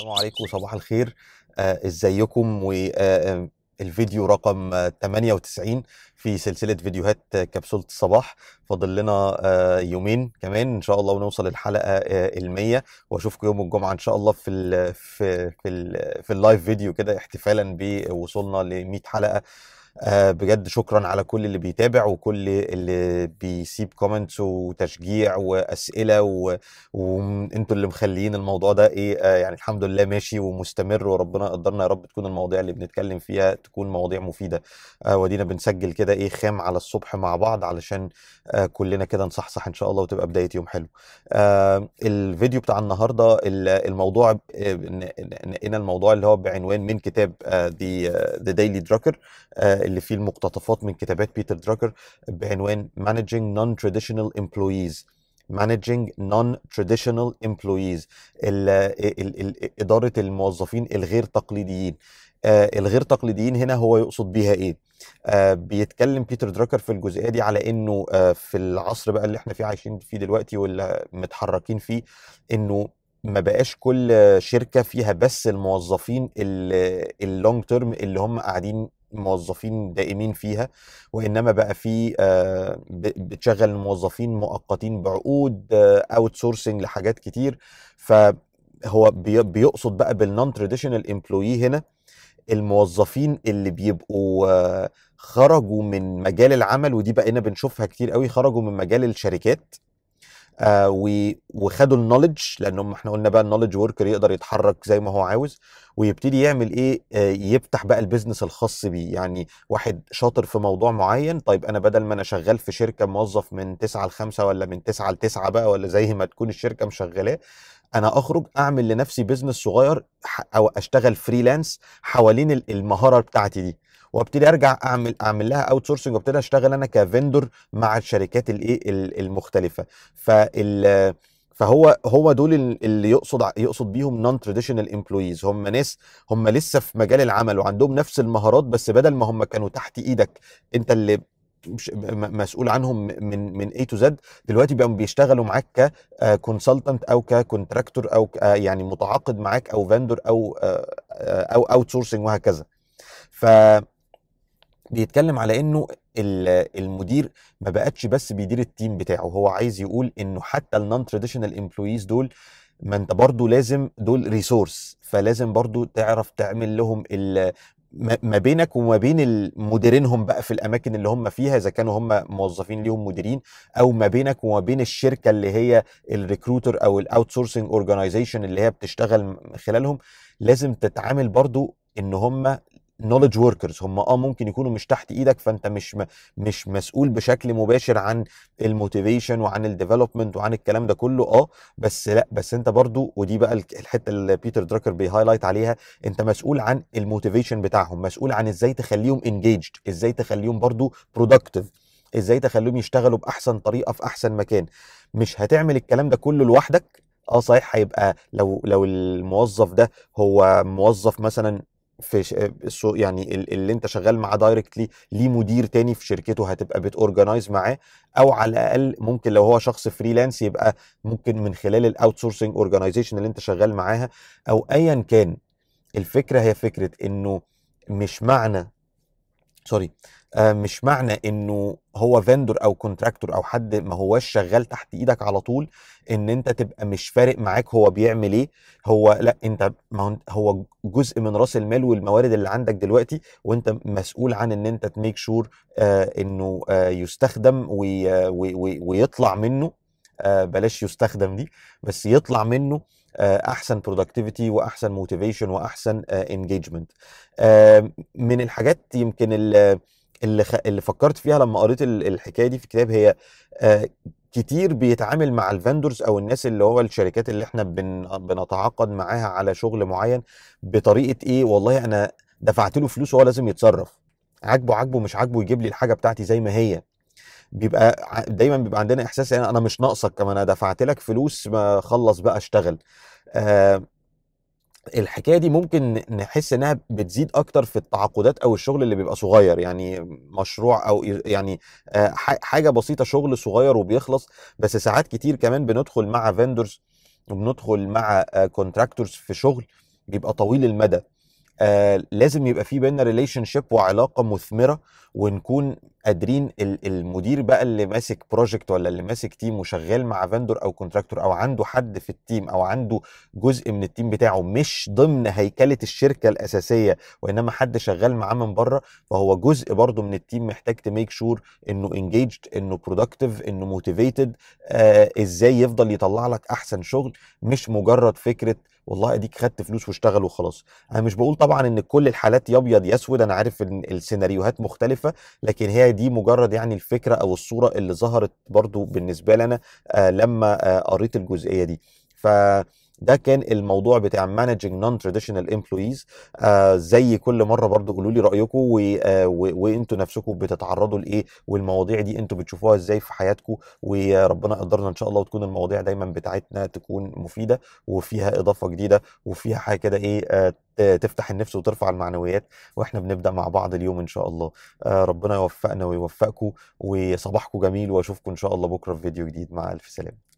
السلام عليكم وصباح الخير آه، ازيكم والفيديو آه، آه، رقم 98 في سلسله فيديوهات كبسوله الصباح فاضل لنا يومين كمان ان شاء الله ونوصل الحلقه ال100 واشوفكم يوم الجمعه ان شاء الله في الـ في الـ في اللايف فيديو كده احتفالا بوصولنا ل 100 حلقه آه، بجد شكرا على كل اللي بيتابع وكل اللي بيسيب كومنتس وتشجيع واسئله و... وانتوا اللي مخليين الموضوع ده ايه آه، يعني الحمد لله ماشي ومستمر وربنا قدرنا يا رب تكون المواضيع اللي بنتكلم فيها تكون مواضيع مفيده آه، ودينا بنسجل كده ايه خام على الصبح مع بعض علشان كلنا كده نصحصح ان شاء الله وتبقى بدايه يوم حلو الفيديو بتاع النهارده الموضوع نقينا الموضوع اللي هو بعنوان من كتاب دي ذا ديلي دراكر اللي فيه المقتطفات من كتابات بيتر دراكر بعنوان Managing Non-Traditional Employees Managing Non-Traditional Employees ال ال إدارة الموظفين الغير تقليديين آه الغير تقليديين هنا هو يقصد بيها ايه آه بيتكلم بيتر دراكر في الجزئيه دي على انه آه في العصر بقى اللي احنا فيه عايشين فيه دلوقتي واللي متحركين فيه انه ما بقاش كل شركه فيها بس الموظفين اللونج تيرم اللي هم قاعدين موظفين دائمين فيها وانما بقى في آه، بتشغل موظفين مؤقتين بعقود اوت آه، سورسنج لحاجات كتير فهو بيقصد بقى بالنون تراديشنال امبلوي هنا الموظفين اللي بيبقوا آه، خرجوا من مجال العمل ودي بقينا بنشوفها كتير قوي خرجوا من مجال الشركات آه وخدوا النولج لان احنا قلنا بقى النولج وركر يقدر يتحرك زي ما هو عاوز ويبتدي يعمل ايه آه يفتح بقى البيزنس الخاص بيه يعني واحد شاطر في موضوع معين طيب انا بدل ما انا شغال في شركه موظف من 9 ل 5 ولا من 9 ل 9 بقى ولا زي ما تكون الشركه مشغلاه انا اخرج اعمل لنفسي بيزنس صغير او اشتغل فريلانس حوالين المهاره بتاعتي دي وابتدي ارجع اعمل اعمل لها اوت سورسنج وابتدي اشتغل انا كفندور مع الشركات الايه المختلفه فال فهو هو دول اللي يقصد يقصد بيهم نون تراديشنال امبلويز هم ناس هم لسه في مجال العمل وعندهم نفس المهارات بس بدل ما هم كانوا تحت ايدك انت اللي مش مسؤول عنهم من من اي تو زد دلوقتي بقوا بيشتغلوا معاك ككونسلتنت آه، او ككونتراكتور او آه، يعني متعاقد معاك او فندور او آه، او اوت سورسنج وهكذا ف بيتكلم على انه المدير ما بقتش بس بيدير التيم بتاعه هو عايز يقول انه حتى النون تراديشنال امبلويز دول ما انت برضو لازم دول ريسورس فلازم برضو تعرف تعمل لهم ما بينك وما بين مديرينهم بقى في الاماكن اللي هم فيها اذا كانوا هم موظفين ليهم مديرين او ما بينك وما بين الشركه اللي هي الريكروتر او الاوت سورسنج اورجنايزيشن اللي هي بتشتغل خلالهم لازم تتعامل برضو ان هم نوليدج وركرز هم اه ممكن يكونوا مش تحت ايدك فانت مش م... مش مسؤول بشكل مباشر عن الموتيفيشن وعن الديفلوبمنت وعن الكلام ده كله اه بس لا بس انت برضو ودي بقى الحته اللي بيتر دراكر بيهايلايت عليها انت مسؤول عن الموتيفيشن بتاعهم مسؤول عن ازاي تخليهم انجيجد ازاي تخليهم برضو برودكتيف ازاي تخليهم يشتغلوا باحسن طريقه في احسن مكان مش هتعمل الكلام ده كله لوحدك اه صحيح هيبقى لو لو الموظف ده هو موظف مثلا في السوق آه، يعني اللي انت شغال معاه دايركتلي ليه مدير تاني في شركته هتبقى بتورجنايز معاه او على الاقل ممكن لو هو شخص فريلانس يبقى ممكن من خلال الاوت سورسنج اورجنايزيشن اللي انت شغال معاها او ايا كان الفكره هي فكره انه مش معنى سوري آه، مش معنى انه هو فندور او كونتراكتور او حد ما هوش شغال تحت ايدك على طول ان انت تبقى مش فارق معاك هو بيعمل ايه هو لا انت هو جزء من راس المال والموارد اللي عندك دلوقتي وانت مسؤول عن ان انت تميك شور آه، انه آه، يستخدم ويطلع منه بلاش يستخدم دي بس يطلع منه احسن برودكتيفيتي واحسن موتيفيشن واحسن انجيجمنت من الحاجات يمكن اللي اللي, خ... اللي فكرت فيها لما قريت الحكايه دي في الكتاب هي آه كتير بيتعامل مع الفندورز او الناس اللي هو الشركات اللي احنا بن... بنتعاقد معاها على شغل معين بطريقه ايه والله انا دفعت له فلوس وهو لازم يتصرف عاجبه عاجبه مش عاجبه يجيب لي الحاجه بتاعتي زي ما هي بيبقى دايما بيبقى عندنا احساس يعني انا مش ناقصك كمان انا دفعت لك فلوس ما خلص بقى اشتغل آه الحكايه دي ممكن نحس انها بتزيد اكتر في التعاقدات او الشغل اللي بيبقى صغير يعني مشروع او يعني آه، حاجه بسيطه شغل صغير وبيخلص بس ساعات كتير كمان بندخل مع فيندرز وبندخل مع كونتراكتورز آه، في شغل بيبقى طويل المدى آه لازم يبقى في بينا ريليشن شيب وعلاقه مثمره ونكون قادرين المدير بقى اللي ماسك بروجكت ولا اللي ماسك تيم وشغال مع فندور او كونتراكتور او عنده حد في التيم او عنده جزء من التيم بتاعه مش ضمن هيكله الشركه الاساسيه وانما حد شغال معاه من بره فهو جزء برضه من التيم محتاج تميك شور انه انجيجد انه برودكتيف انه موتيفيتد آه ازاي يفضل يطلع لك احسن شغل مش مجرد فكره والله اديك خدت فلوس واشتغل وخلاص انا مش بقول طبعا ان كل الحالات يا ابيض يا اسود انا عارف ان السيناريوهات مختلفه لكن هي دي مجرد يعني الفكره او الصوره اللي ظهرت برضو بالنسبه لنا آه، لما آه، قريت الجزئيه دي ف ده كان الموضوع بتاع مانجنج نون تراديشنال امبلويز زي كل مره برضو قولوا لي رايكم آه، وانتوا نفسكم بتتعرضوا لايه والمواضيع دي انتوا بتشوفوها ازاي في حياتكم وربنا يقدرنا ان شاء الله وتكون المواضيع دايما بتاعتنا تكون مفيده وفيها اضافه جديده وفيها حاجه كده ايه آه، تفتح النفس وترفع المعنويات واحنا بنبدا مع بعض اليوم ان شاء الله آه، ربنا يوفقنا ويوفقكم وصباحكم جميل واشوفكم ان شاء الله بكره في فيديو جديد مع الف سلامه